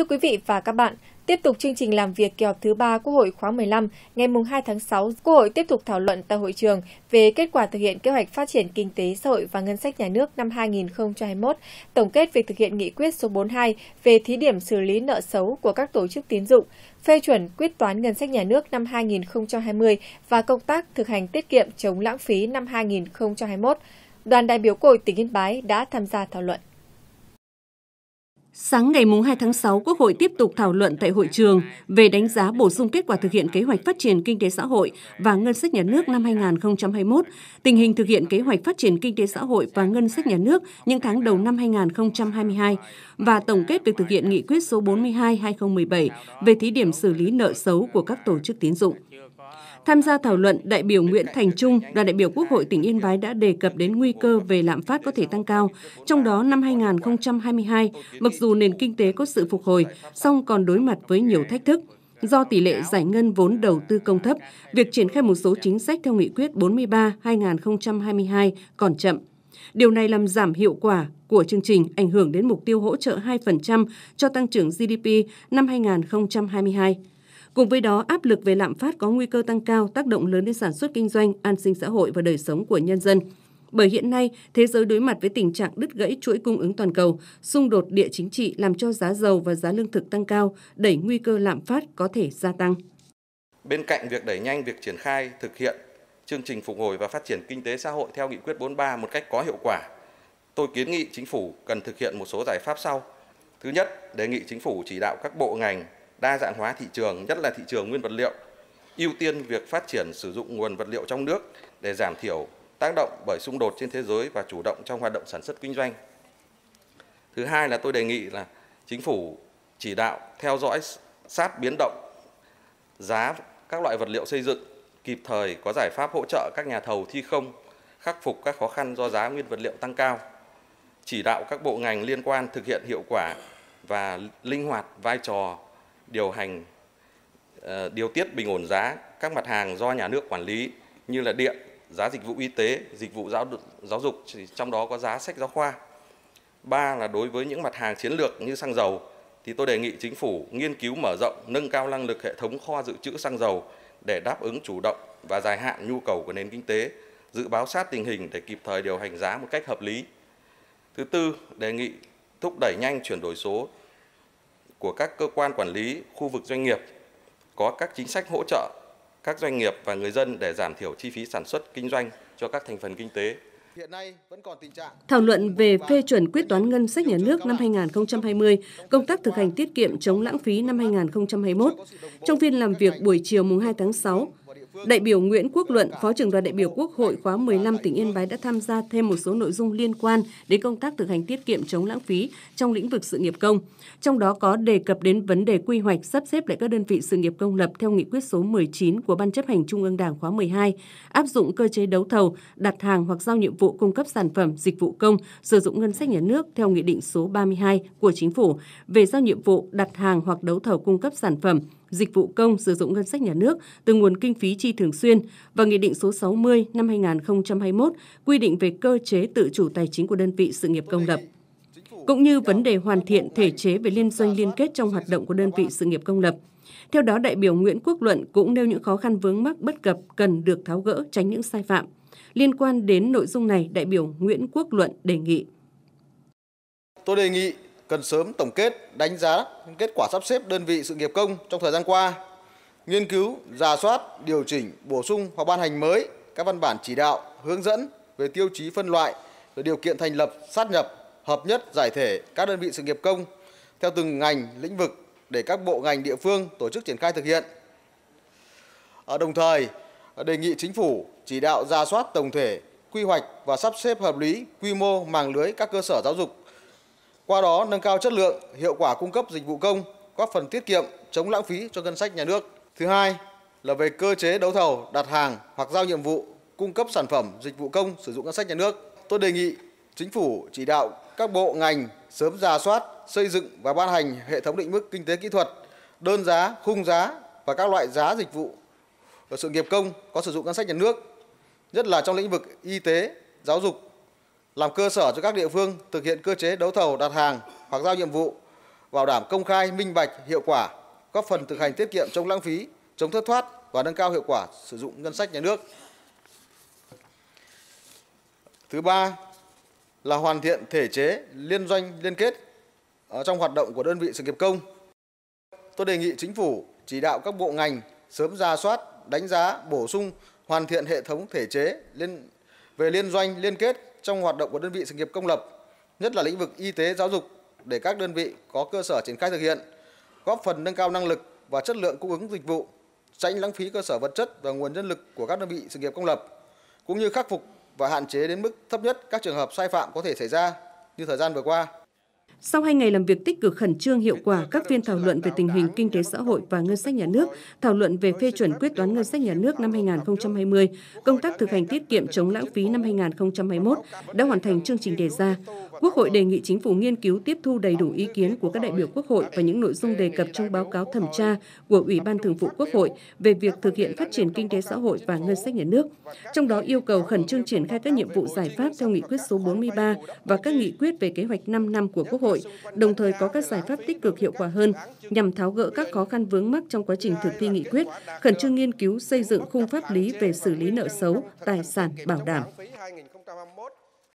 Thưa quý vị và các bạn, tiếp tục chương trình làm việc kỳ họp thứ 3 Quốc hội khóa 15 ngày 2 tháng 6, Quốc hội tiếp tục thảo luận tại hội trường về kết quả thực hiện kế hoạch phát triển kinh tế xã hội và ngân sách nhà nước năm 2021, tổng kết việc thực hiện nghị quyết số 42 về thí điểm xử lý nợ xấu của các tổ chức tín dụng, phê chuẩn quyết toán ngân sách nhà nước năm 2020 và công tác thực hành tiết kiệm chống lãng phí năm 2021. Đoàn đại biểu Quốc hội tỉnh Yên Bái đã tham gia thảo luận. Sáng ngày 2 tháng 6, Quốc hội tiếp tục thảo luận tại hội trường về đánh giá bổ sung kết quả thực hiện kế hoạch phát triển kinh tế xã hội và ngân sách nhà nước năm 2021, tình hình thực hiện kế hoạch phát triển kinh tế xã hội và ngân sách nhà nước những tháng đầu năm 2022 và tổng kết việc thực hiện nghị quyết số 42-2017 về thí điểm xử lý nợ xấu của các tổ chức tín dụng. Tham gia thảo luận, đại biểu Nguyễn Thành Trung, đoàn đại biểu Quốc hội tỉnh Yên Bái đã đề cập đến nguy cơ về lạm phát có thể tăng cao. Trong đó, năm 2022, mặc dù nền kinh tế có sự phục hồi, song còn đối mặt với nhiều thách thức. Do tỷ lệ giải ngân vốn đầu tư công thấp, việc triển khai một số chính sách theo nghị quyết 43-2022 còn chậm. Điều này làm giảm hiệu quả của chương trình ảnh hưởng đến mục tiêu hỗ trợ 2% cho tăng trưởng GDP năm 2022. Cùng với đó, áp lực về lạm phát có nguy cơ tăng cao tác động lớn đến sản xuất kinh doanh, an sinh xã hội và đời sống của nhân dân. Bởi hiện nay, thế giới đối mặt với tình trạng đứt gãy chuỗi cung ứng toàn cầu, xung đột địa chính trị làm cho giá dầu và giá lương thực tăng cao, đẩy nguy cơ lạm phát có thể gia tăng. Bên cạnh việc đẩy nhanh việc triển khai, thực hiện chương trình phục hồi và phát triển kinh tế xã hội theo nghị quyết 43 một cách có hiệu quả, tôi kiến nghị chính phủ cần thực hiện một số giải pháp sau. Thứ nhất, đề nghị chính phủ chỉ đạo các bộ ngành, đa dạng hóa thị trường, nhất là thị trường nguyên vật liệu, ưu tiên việc phát triển sử dụng nguồn vật liệu trong nước để giảm thiểu tác động bởi xung đột trên thế giới và chủ động trong hoạt động sản xuất kinh doanh. Thứ hai là tôi đề nghị là chính phủ chỉ đạo theo dõi sát biến động giá các loại vật liệu xây dựng, kịp thời có giải pháp hỗ trợ các nhà thầu thi công, khắc phục các khó khăn do giá nguyên vật liệu tăng cao, chỉ đạo các bộ ngành liên quan thực hiện hiệu quả và linh hoạt vai trò điều hành ờ, điều tiết bình ổn giá các mặt hàng do nhà nước quản lý như là điện, giá dịch vụ y tế, dịch vụ giáo giáo dục trong đó có giá sách giáo khoa. Ba là đối với những mặt hàng chiến lược như xăng dầu thì tôi đề nghị chính phủ nghiên cứu mở rộng, nâng cao năng lực hệ thống kho dự trữ xăng dầu để đáp ứng chủ động và dài hạn nhu cầu của nền kinh tế, dự báo sát tình hình để kịp thời điều hành giá một cách hợp lý. Thứ tư, đề nghị thúc đẩy nhanh chuyển đổi số của các cơ quan quản lý, khu vực doanh nghiệp có các chính sách hỗ trợ các doanh nghiệp và người dân để giảm thiểu chi phí sản xuất kinh doanh cho các thành phần kinh tế. Hiện nay vẫn còn tình trạng Thảo luận về phê chuẩn quyết toán ngân sách nhà nước năm 2020, công tác thực hành tiết kiệm chống lãng phí năm 2021. Trong phiên làm việc buổi chiều mùng 2 tháng 6, Đại biểu Nguyễn Quốc Luận, Phó trưởng đoàn đại biểu Quốc hội khóa 15 tỉnh Yên Bái đã tham gia thêm một số nội dung liên quan đến công tác thực hành tiết kiệm chống lãng phí trong lĩnh vực sự nghiệp công. Trong đó có đề cập đến vấn đề quy hoạch sắp xếp lại các đơn vị sự nghiệp công lập theo nghị quyết số 19 của Ban chấp hành Trung ương Đảng khóa 12, áp dụng cơ chế đấu thầu, đặt hàng hoặc giao nhiệm vụ cung cấp sản phẩm, dịch vụ công, sử dụng ngân sách nhà nước theo nghị định số 32 của Chính phủ về giao nhiệm vụ đặt hàng hoặc đấu thầu cung cấp sản phẩm, dịch vụ công sử dụng ngân sách nhà nước từ nguồn kinh phí chi thường xuyên và Nghị định số 60 năm 2021 quy định về cơ chế tự chủ tài chính của đơn vị sự nghiệp công lập cũng như vấn đề hoàn thiện thể chế về liên doanh liên kết trong hoạt động của đơn vị sự nghiệp công lập. Theo đó, đại biểu Nguyễn Quốc Luận cũng nêu những khó khăn vướng mắc bất cập cần được tháo gỡ tránh những sai phạm. Liên quan đến nội dung này, đại biểu Nguyễn Quốc Luận đề nghị. Tôi đề nghị cần sớm tổng kết, đánh giá kết quả sắp xếp đơn vị sự nghiệp công trong thời gian qua, nghiên cứu, giả soát, điều chỉnh, bổ sung hoặc ban hành mới các văn bản chỉ đạo, hướng dẫn về tiêu chí phân loại, về điều kiện thành lập, sát nhập, hợp nhất, giải thể các đơn vị sự nghiệp công theo từng ngành, lĩnh vực để các bộ ngành địa phương tổ chức triển khai thực hiện. Đồng thời, đề nghị chính phủ chỉ đạo ra soát tổng thể, quy hoạch và sắp xếp hợp lý quy mô mạng lưới các cơ sở giáo dục qua đó nâng cao chất lượng, hiệu quả cung cấp dịch vụ công, góp phần tiết kiệm, chống lãng phí cho ngân sách nhà nước. Thứ hai là về cơ chế đấu thầu, đặt hàng hoặc giao nhiệm vụ cung cấp sản phẩm dịch vụ công sử dụng ngân sách nhà nước. Tôi đề nghị chính phủ chỉ đạo các bộ ngành sớm ra soát, xây dựng và ban hành hệ thống định mức kinh tế kỹ thuật, đơn giá, khung giá và các loại giá dịch vụ và sự nghiệp công có sử dụng ngân sách nhà nước, nhất là trong lĩnh vực y tế, giáo dục, làm cơ sở cho các địa phương thực hiện cơ chế đấu thầu đặt hàng hoặc giao nhiệm vụ bảo đảm công khai, minh bạch, hiệu quả, góp phần thực hành tiết kiệm chống lãng phí, chống thất thoát và nâng cao hiệu quả sử dụng ngân sách nhà nước. Thứ ba là hoàn thiện thể chế liên doanh liên kết ở ờ, trong hoạt động của đơn vị sự nghiệp công. Tôi đề nghị chính phủ chỉ đạo các bộ ngành sớm ra soát, đánh giá, bổ sung, hoàn thiện hệ thống thể chế liên về liên doanh liên kết trong hoạt động của đơn vị sự nghiệp công lập, nhất là lĩnh vực y tế giáo dục để các đơn vị có cơ sở triển khai thực hiện, góp phần nâng cao năng lực và chất lượng cung ứng dịch vụ, tránh lãng phí cơ sở vật chất và nguồn nhân lực của các đơn vị sự nghiệp công lập, cũng như khắc phục và hạn chế đến mức thấp nhất các trường hợp sai phạm có thể xảy ra như thời gian vừa qua. Sau hai ngày làm việc tích cực khẩn trương hiệu quả, các phiên thảo luận về tình hình kinh tế xã hội và ngân sách nhà nước, thảo luận về phê chuẩn quyết toán ngân sách nhà nước năm 2020, công tác thực hành tiết kiệm chống lãng phí năm 2021 đã hoàn thành chương trình đề ra. Quốc hội đề nghị chính phủ nghiên cứu tiếp thu đầy đủ ý kiến của các đại biểu Quốc hội và những nội dung đề cập trong báo cáo thẩm tra của Ủy ban Thường vụ Quốc hội về việc thực hiện phát triển kinh tế xã hội và ngân sách nhà nước. Trong đó yêu cầu khẩn trương triển khai các nhiệm vụ giải pháp theo nghị quyết số 43 và các nghị quyết về kế hoạch 5 năm của Quốc hội hội, đồng thời có các giải pháp tích cực hiệu quả hơn nhằm tháo gỡ các khó khăn vướng mắc trong quá trình thực thi nghị quyết, khẩn trương nghiên cứu xây dựng khung pháp lý về xử lý nợ xấu, tài sản bảo đảm.